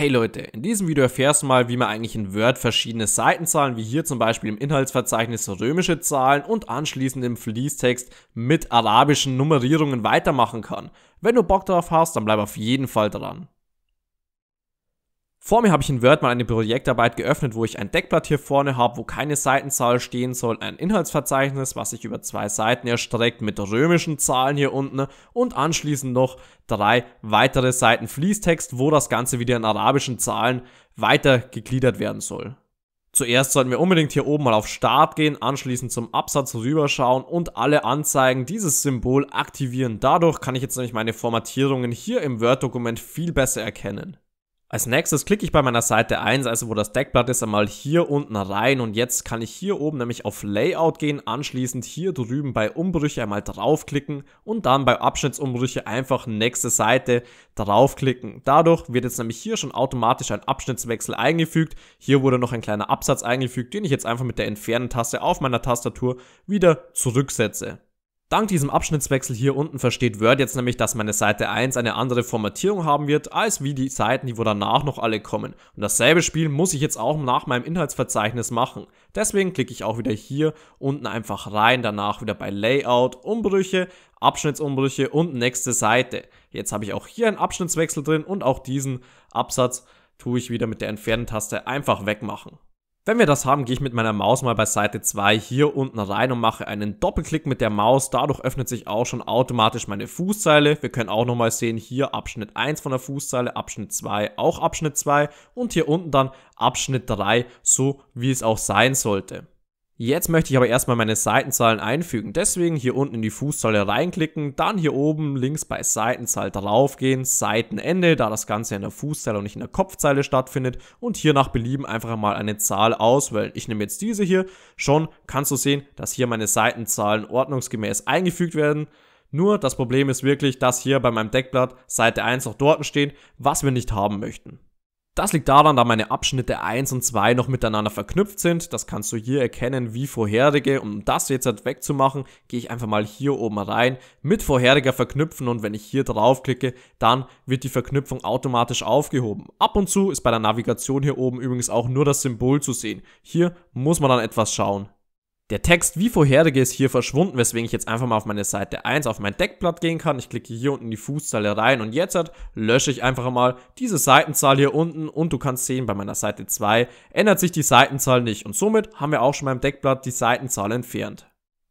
Hey Leute, in diesem Video erfährst du mal, wie man eigentlich in Word verschiedene Seitenzahlen, wie hier zum Beispiel im Inhaltsverzeichnis römische Zahlen und anschließend im Fließtext mit arabischen Nummerierungen weitermachen kann. Wenn du Bock drauf hast, dann bleib auf jeden Fall dran. Vor mir habe ich in Word mal eine Projektarbeit geöffnet, wo ich ein Deckblatt hier vorne habe, wo keine Seitenzahl stehen soll, ein Inhaltsverzeichnis, was sich über zwei Seiten erstreckt mit römischen Zahlen hier unten und anschließend noch drei weitere Seiten Fließtext, wo das Ganze wieder in arabischen Zahlen weiter gegliedert werden soll. Zuerst sollten wir unbedingt hier oben mal auf Start gehen, anschließend zum Absatz rüberschauen und alle Anzeigen dieses Symbol aktivieren. Dadurch kann ich jetzt nämlich meine Formatierungen hier im Word-Dokument viel besser erkennen. Als nächstes klicke ich bei meiner Seite 1, also wo das Deckblatt ist, einmal hier unten rein und jetzt kann ich hier oben nämlich auf Layout gehen, anschließend hier drüben bei Umbrüche einmal draufklicken und dann bei Abschnittsumbrüche einfach nächste Seite draufklicken. Dadurch wird jetzt nämlich hier schon automatisch ein Abschnittswechsel eingefügt. Hier wurde noch ein kleiner Absatz eingefügt, den ich jetzt einfach mit der Entfernen-Taste auf meiner Tastatur wieder zurücksetze. Dank diesem Abschnittswechsel hier unten versteht Word jetzt nämlich, dass meine Seite 1 eine andere Formatierung haben wird, als wie die Seiten, die wo danach noch alle kommen. Und dasselbe Spiel muss ich jetzt auch nach meinem Inhaltsverzeichnis machen. Deswegen klicke ich auch wieder hier unten einfach rein, danach wieder bei Layout, Umbrüche, Abschnittsumbrüche und nächste Seite. Jetzt habe ich auch hier einen Abschnittswechsel drin und auch diesen Absatz tue ich wieder mit der Entfernen-Taste einfach wegmachen. Wenn wir das haben, gehe ich mit meiner Maus mal bei Seite 2 hier unten rein und mache einen Doppelklick mit der Maus. Dadurch öffnet sich auch schon automatisch meine Fußzeile. Wir können auch nochmal sehen, hier Abschnitt 1 von der Fußzeile, Abschnitt 2 auch Abschnitt 2 und hier unten dann Abschnitt 3, so wie es auch sein sollte. Jetzt möchte ich aber erstmal meine Seitenzahlen einfügen. Deswegen hier unten in die Fußzeile reinklicken, dann hier oben links bei Seitenzahl draufgehen, Seitenende, da das Ganze in der Fußzeile und nicht in der Kopfzeile stattfindet und hier nach Belieben einfach mal eine Zahl auswählen. Ich nehme jetzt diese hier. Schon kannst du sehen, dass hier meine Seitenzahlen ordnungsgemäß eingefügt werden. Nur das Problem ist wirklich, dass hier bei meinem Deckblatt Seite 1 auch dort stehen, was wir nicht haben möchten. Das liegt daran, da meine Abschnitte 1 und 2 noch miteinander verknüpft sind. Das kannst du hier erkennen wie vorherige. Um das jetzt halt wegzumachen, gehe ich einfach mal hier oben rein mit vorheriger verknüpfen und wenn ich hier draufklicke, dann wird die Verknüpfung automatisch aufgehoben. Ab und zu ist bei der Navigation hier oben übrigens auch nur das Symbol zu sehen. Hier muss man dann etwas schauen. Der Text wie vorherige ist hier verschwunden, weswegen ich jetzt einfach mal auf meine Seite 1 auf mein Deckblatt gehen kann. Ich klicke hier unten die Fußzeile rein und jetzt lösche ich einfach mal diese Seitenzahl hier unten und du kannst sehen, bei meiner Seite 2 ändert sich die Seitenzahl nicht und somit haben wir auch schon beim Deckblatt die Seitenzahl entfernt.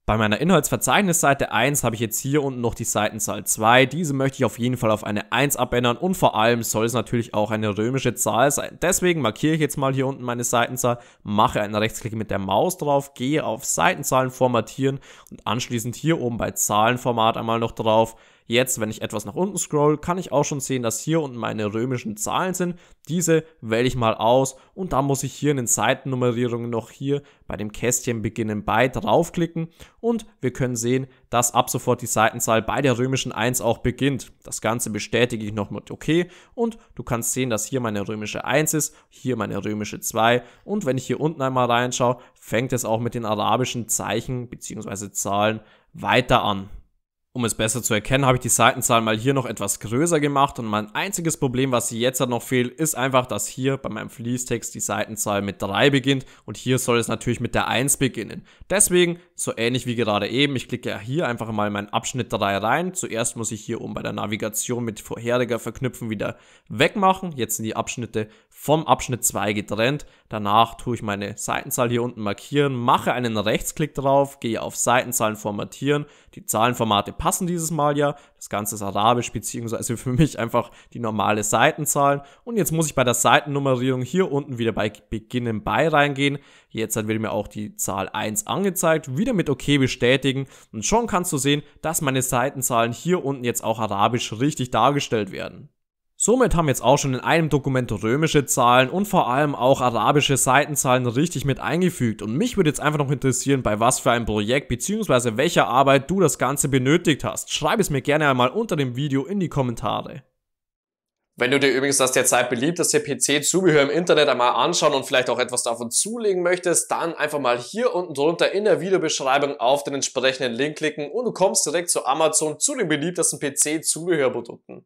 Bei meiner Inhaltsverzeichnisseite 1 habe ich jetzt hier unten noch die Seitenzahl 2. Diese möchte ich auf jeden Fall auf eine 1 abändern und vor allem soll es natürlich auch eine römische Zahl sein. Deswegen markiere ich jetzt mal hier unten meine Seitenzahl, mache einen Rechtsklick mit der Maus drauf, gehe auf Seitenzahlen formatieren und anschließend hier oben bei Zahlenformat einmal noch drauf Jetzt, wenn ich etwas nach unten scroll, kann ich auch schon sehen, dass hier unten meine römischen Zahlen sind. Diese wähle ich mal aus und dann muss ich hier in den Seitennummerierungen noch hier bei dem Kästchen beginnen bei draufklicken und wir können sehen, dass ab sofort die Seitenzahl bei der römischen 1 auch beginnt. Das Ganze bestätige ich noch mit OK und du kannst sehen, dass hier meine römische 1 ist, hier meine römische 2 und wenn ich hier unten einmal reinschaue, fängt es auch mit den arabischen Zeichen bzw. Zahlen weiter an. Um es besser zu erkennen, habe ich die Seitenzahl mal hier noch etwas größer gemacht und mein einziges Problem, was jetzt noch fehlt, ist einfach, dass hier bei meinem Fließtext die Seitenzahl mit 3 beginnt und hier soll es natürlich mit der 1 beginnen. Deswegen, so ähnlich wie gerade eben, ich klicke hier einfach mal meinen Abschnitt 3 rein. Zuerst muss ich hier oben bei der Navigation mit vorheriger Verknüpfen wieder wegmachen. Jetzt sind die Abschnitte vom Abschnitt 2 getrennt. Danach tue ich meine Seitenzahl hier unten markieren, mache einen Rechtsklick drauf, gehe auf Seitenzahlen formatieren, die Zahlenformate passen passen dieses Mal ja. Das Ganze ist arabisch, beziehungsweise für mich einfach die normale Seitenzahl. Und jetzt muss ich bei der Seitennummerierung hier unten wieder bei Beginnen bei reingehen. Jetzt wird mir auch die Zahl 1 angezeigt, wieder mit OK bestätigen. Und schon kannst du sehen, dass meine Seitenzahlen hier unten jetzt auch arabisch richtig dargestellt werden. Somit haben jetzt auch schon in einem Dokument römische Zahlen und vor allem auch arabische Seitenzahlen richtig mit eingefügt. Und mich würde jetzt einfach noch interessieren, bei was für einem Projekt bzw. welcher Arbeit du das Ganze benötigt hast. Schreib es mir gerne einmal unter dem Video in die Kommentare. Wenn du dir übrigens das derzeit beliebteste PC-Zubehör im Internet einmal anschauen und vielleicht auch etwas davon zulegen möchtest, dann einfach mal hier unten drunter in der Videobeschreibung auf den entsprechenden Link klicken und du kommst direkt zu Amazon zu den beliebtesten PC-Zubehörprodukten.